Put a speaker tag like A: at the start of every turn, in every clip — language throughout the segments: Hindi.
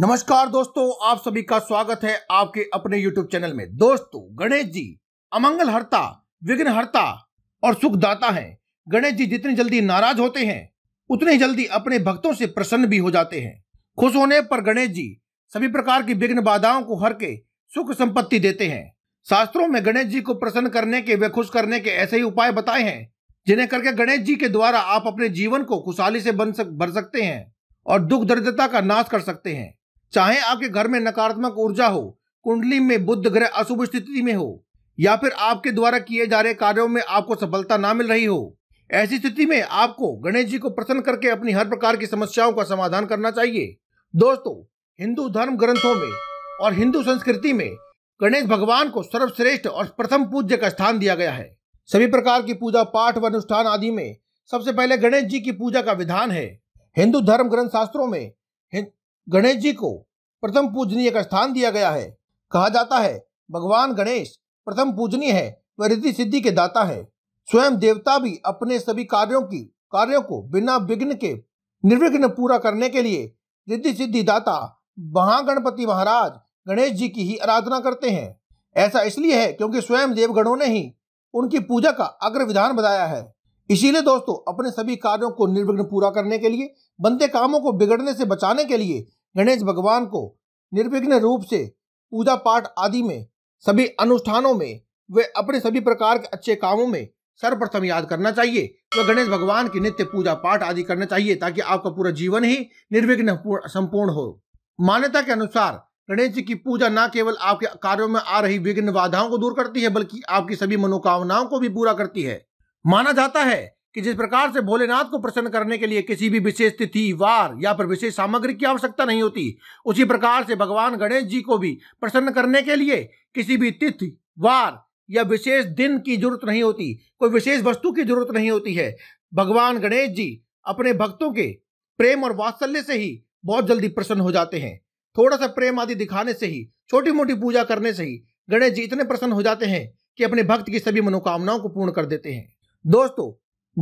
A: नमस्कार दोस्तों आप सभी का स्वागत है आपके अपने YouTube चैनल में दोस्तों गणेश जी अमंगल हरता विघ्न हरता और सुखदाता हैं गणेश जी जितनी जल्दी नाराज होते हैं उतने ही जल्दी अपने भक्तों से प्रसन्न भी हो जाते हैं खुश होने पर गणेश जी सभी प्रकार की विघ्न बाधाओं को हर के सुख संपत्ति देते हैं शास्त्रों में गणेश जी को प्रसन्न करने के वे खुश करने के ऐसे ही उपाय बताए हैं जिन्हें करके गणेश जी के द्वारा आप अपने जीवन को खुशहाली से बन सक भर सकते हैं और दुख दर्दता का नाश कर सकते हैं चाहे आपके घर में नकारात्मक ऊर्जा हो कुंडली में बुद्ध ग्रह अशुभ स्थिति में हो या फिर आपके द्वारा किए जा रहे कार्यों में आपको सफलता ना मिल रही हो ऐसी स्थिति में आपको गणेश जी को प्रसन्न करके अपनी हर प्रकार की समस्याओं का समाधान करना चाहिए दोस्तों हिंदू धर्म ग्रंथों में और हिंदू संस्कृति में गणेश भगवान को सर्वश्रेष्ठ और प्रथम पूज्य का स्थान दिया गया है सभी प्रकार की पूजा पाठ व अनुष्ठान आदि में सबसे पहले गणेश जी की पूजा का विधान है हिंदू धर्म ग्रंथ शास्त्रों में गणेश जी को प्रथम पूजनीय का स्थान दिया गया है कहा जाता है भगवान गणेश प्रथम पूजनीय है वह रिद्धि सिद्धि के दाता है स्वयं देवता भी अपने सभी कार्यों की कार्यों को बिना विघ्न के निर्विघ्न पूरा करने के लिए रिद्धि सिद्धि दाता महागणपति महाराज गणेश जी की ही आराधना करते हैं ऐसा इसलिए है क्योंकि स्वयं देवगणों ने ही उनकी पूजा का अग्र विधान बताया है इसीलिए दोस्तों अपने सभी कार्यों को निर्विघ्न पूरा करने के लिए बनते कामों को बिगड़ने से बचाने के लिए गणेश भगवान को निर्विघ्न रूप से पूजा पाठ आदि में सभी अनुष्ठानों में वे अपने सभी प्रकार के अच्छे कामों में सर्वप्रथम याद करना चाहिए वह तो गणेश भगवान की नित्य पूजा पाठ आदि करना चाहिए ताकि आपका पूरा जीवन ही निर्विघ्न संपूर्ण हो मान्यता के अनुसार गणेश जी की पूजा न केवल आपके कार्यों में आ रही विघ्न बाधाओं को दूर करती है बल्कि आपकी सभी मनोकामनाओं को भी पूरा करती है माना जाता है कि जिस प्रकार से भोलेनाथ को प्रसन्न करने के लिए किसी भी विशेष तिथि वार या फिर विशेष सामग्री की आवश्यकता नहीं होती उसी प्रकार से भगवान गणेश जी को भी प्रसन्न करने के लिए किसी भी तिथि वार या विशेष दिन की जरूरत नहीं होती कोई विशेष वस्तु की जरूरत नहीं होती है भगवान गणेश जी अपने भक्तों के प्रेम और वात्सल्य से ही बहुत जल्दी प्रसन्न हो जाते हैं थोड़ा सा प्रेम आदि दिखाने से ही छोटी मोटी पूजा करने से ही गणेश जी इतने प्रसन्न हो जाते हैं कि अपने भक्त की सभी मनोकामनाओं को पूर्ण कर देते हैं दोस्तों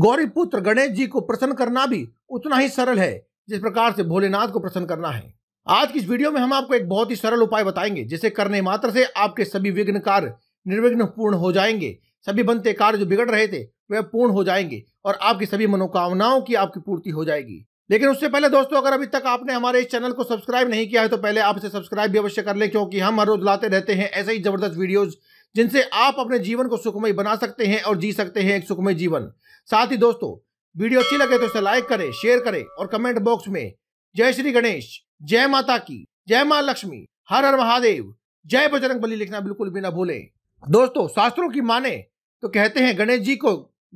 A: गौरी पुत्र गणेश जी को प्रसन्न करना भी उतना ही सरल है जिस प्रकार से भोलेनाथ को प्रसन्न करना है आज की इस वीडियो में हम आपको एक बहुत ही सरल उपाय बताएंगे जिसे करने मात्र से आपके सभी विघ्न कार्य निर्विघ्न पूर्ण हो जाएंगे सभी बनते कार्य जो बिगड़ रहे थे वह पूर्ण हो जाएंगे और आपकी सभी मनोकामनाओं की आपकी पूर्ति हो जाएगी लेकिन उससे पहले दोस्तों अगर अभी तक आपने हमारे इस चैनल को सब्सक्राइब नहीं किया है तो पहले आप इसे सब्सक्राइब भी अवश्य कर लें क्योंकि हम हर रोज लाते रहते हैं ऐसे ही जबरदस्त वीडियोज़ जिनसे आप अपने जीवन को सुखमय बना सकते हैं और जी सकते हैं एक सुखमय जीवन साथ ही दोस्तों वीडियो अच्छी लगे तो इसे लाइक करें शेयर करें और कमेंट बॉक्स में जय श्री गणेश जय माता की जय माँ लक्ष्मी हर हर महादेव जय बजरंग बली लिखना बिल्कुल भी ना भूले दोस्तों शास्त्रों की माने तो कहते हैं गणेश जी को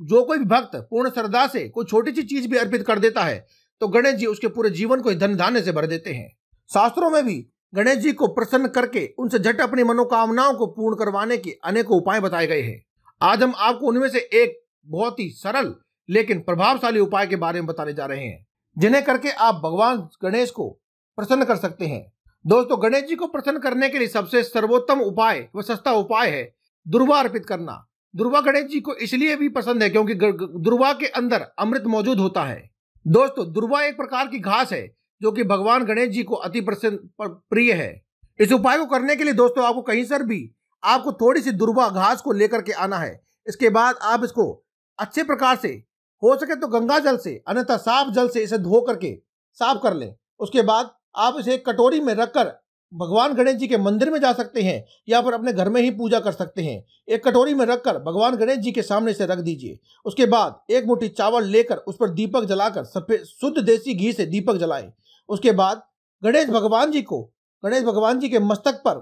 A: जो कोई भी भक्त पूर्ण श्रद्धा से कोई छोटी सी चीज भी अर्पित कर देता है तो गणेश जी उसके पूरे जीवन को धन धान्य से भर देते हैं शास्त्रों में भी गणेश जी को प्रसन्न करके उनसे झट अपनी मनोकामनाओं को पूर्ण करवाने के अनेकों उपाय बताए गए हैं आज हम आपको उनमें से एक बहुत ही सरल लेकिन प्रभावशाली उपाय के बारे में बताने जा रहे हैं जिन्हें करके आप भगवान गणेश को प्रसन्न कर सकते हैं दोस्तों गणेश जी को प्रसन्न करने के लिए सबसे सर्वोत्तम उपाय व सस्ता उपाय है दुर्वा अर्पित करना दुर्वा गणेश जी को इसलिए भी पसंद है क्योंकि दुर्वा के अंदर अमृत मौजूद होता है दोस्तों दुर्वा एक प्रकार की घास है जो कि भगवान गणेश जी को अति प्रसन्न प्रिय है इस उपाय को करने के लिए दोस्तों आपको कहीं सर भी आपको थोड़ी सी दुर्वा घास को लेकर के आना है इसके बाद आप इसको अच्छे प्रकार से हो सके तो गंगा जल से अन्यथा साफ जल से इसे धो करके साफ कर लें उसके बाद आप इसे एक कटोरी में रखकर भगवान गणेश जी के मंदिर में जा सकते हैं या फिर अपने घर में ही पूजा कर सकते हैं एक कटोरी में रखकर भगवान गणेश जी के सामने से रख दीजिए उसके बाद एक मुट्ठी चावल लेकर उस पर दीपक जलाकर सफेद शुद्ध देसी घी से दीपक जलाएं उसके बाद गणेश भगवान जी को गणेश भगवान जी के मस्तक पर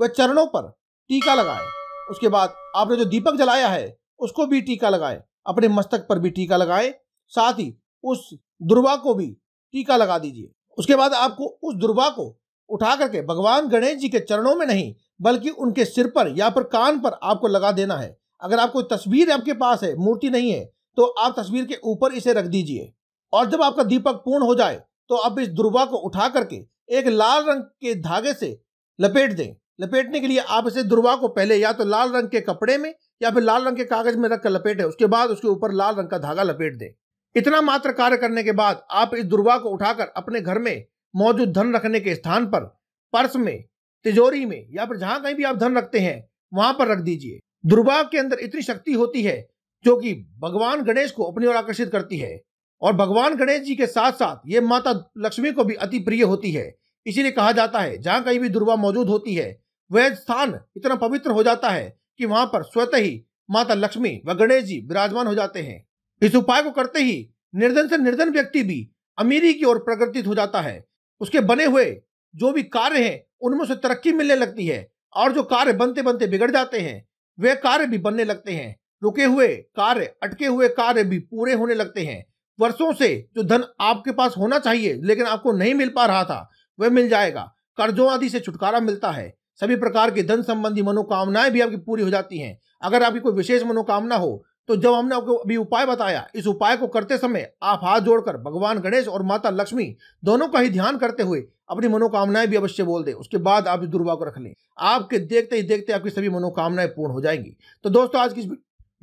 A: व चरणों पर टीका लगाए उसके बाद आपने जो दीपक जलाया है उसको भी टीका लगाए अपने मस्तक पर भी टीका लगाए साथ ही उस दुर्वा को भी टीका लगा दीजिए उसके बाद आपको उस दुर्वा को उठा करके भगवान गणेश जी के चरणों में नहीं बल्कि उनके सिर पर या फिर कान पर आपको लगा देना है अगर आपको तस्वीर आपके पास है मूर्ति नहीं है तो आप तस्वीर के ऊपर इसे रख दीजिए और जब आपका दीपक पूर्ण हो जाए तो अब इस दुर्वा को उठा करके एक लाल रंग के धागे से लपेट दें लपेटने के लिए आप इसे दुर्वा को पहले या तो लाल रंग के कपड़े में या फिर लाल रंग के कागज में रखकर लपेटें उसके बाद उसके ऊपर लाल रंग का धागा लपेट दें इतना मात्र कार्य करने के बाद आप इस दुर्वा को उठाकर अपने घर में मौजूद धन रखने के स्थान पर पर्स में तिजोरी में या फिर जहां कहीं भी आप धन रखते हैं वहां पर रख दीजिए दुर्वा के अंदर इतनी शक्ति होती है जो कि भगवान गणेश को अपनी ओर आकर्षित करती है और भगवान गणेश जी के साथ साथ ये माता लक्ष्मी को भी अति प्रिय होती है इसीलिए कहा जाता है जहां कहीं भी दुर्गा मौजूद होती है वह स्थान इतना पवित्र हो जाता है कि वहां पर स्वतः ही माता लक्ष्मी व गणेश जी विराजमान हो जाते हैं इस उपाय को करते ही निर्धन से निर्धन व्यक्ति भी अमीरी की ओर प्रगतित हो जाता है उसके बने हुए जो भी कार्य हैं उनमें से तरक्की मिलने लगती है और जो कार्य बनते बनते बिगड़ जाते हैं वे कार्य भी बनने लगते हैं रुके हुए कार्य अटके हुए कार्य भी पूरे होने लगते हैं वर्षों से जो धन आपके पास होना चाहिए लेकिन आपको नहीं मिल पा रहा था वह मिल जाएगा कर्जों आदि से छुटकारा मिलता है सभी प्रकार के धन संबंधी मनोकामनाएं भी आपकी पूरी हो जाती हैं अगर आपकी कोई विशेष मनोकामना हो तो जब हमने आपको अभी उपाय बताया इस उपाय को करते समय आप हाथ जोड़कर भगवान गणेश और माता लक्ष्मी दोनों का ही ध्यान करते हुए अपनी मनोकामनाएं भी अवश्य बोल दे उसके बाद आप इस दुर्भाग्य को रख लें आपके देखते ही देखते आपकी सभी मनोकामनाएं पूर्ण हो जाएंगी तो दोस्तों आज की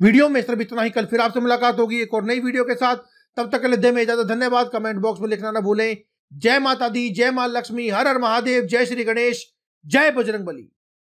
A: वीडियो में सिर्फ इतना ही कल फिर आपसे मुलाकात होगी एक और नई वीडियो के साथ तब तक के लिए दे में इजाजत धन्यवाद कमेंट बॉक्स में लिखना ना भूलें जय माता दी जय माँ लक्ष्मी हर हर महादेव जय श्री गणेश जय बजरंग बली